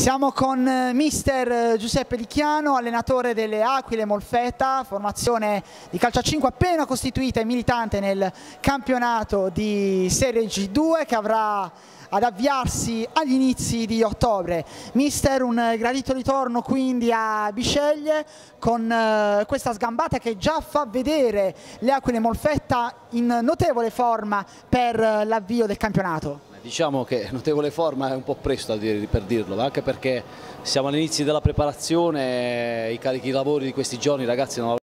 Siamo con eh, mister eh, Giuseppe Licchiano, allenatore delle Aquile Molfetta, formazione di calcio a 5 appena costituita e militante nel campionato di Serie G2 che avrà ad avviarsi agli inizi di ottobre. Mister, un gradito ritorno quindi a Bisceglie con eh, questa sgambata che già fa vedere le Aquile Molfetta in notevole forma per eh, l'avvio del campionato. Diciamo che notevole forma è un po' presto dire, per dirlo, anche perché siamo all'inizio della preparazione, i carichi lavori di questi giorni ragazzi non